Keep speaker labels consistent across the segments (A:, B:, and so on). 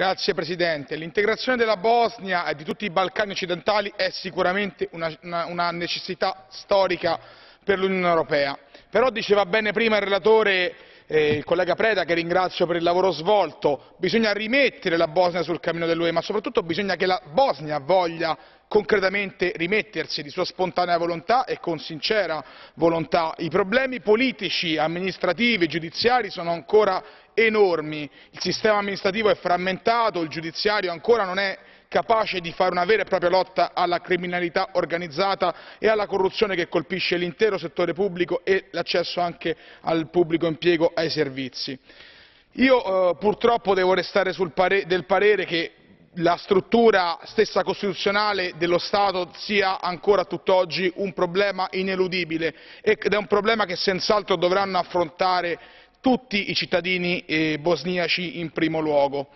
A: signor presidente onorevoli colleghi l'integrazione della bosnia e di tutti i balcani occidentali è sicuramente una necessità storica per l'unione europea però diceva bene prima il relatore il collega preda che ringrazio per il lavoro svolto bisogna rimettere la bosnia sul cammino dell'ue ma soprattutto bisogna che la bosnia voglia concretamente rimettersi di sua spontanea volontà e con sincera volontà. i problemi politici amministrativi e giudiziari sono ancora enormi il sistema amministrativo è frammentato il giudiziario ancora non è capace di fare una vera e propria lotta alla criminalità organizzata e alla corruzione che colpisce l'intero settore pubblico e l'accesso anche al pubblico impiego ai servizi. Io eh, purtroppo devo restare del parere che la struttura stessa costituzionale dello Stato sia ancora a tutt'oggi un problema ineludibile ed è un problema che senz'altro dovranno affrontare tutti i cittadini eh, bosniaci in primo luogo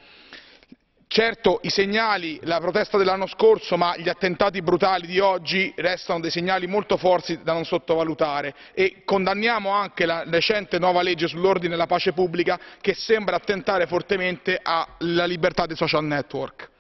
A: certo i segnali la protesta dell'anno scorso ma gli attentati brutali di oggi restano dei segnali molto forti da non sottovalutare e condanniamo anche la recente nuova legge sull'ordine e la pace pubblica che sembra attentare fortemente alla libertà dei social network.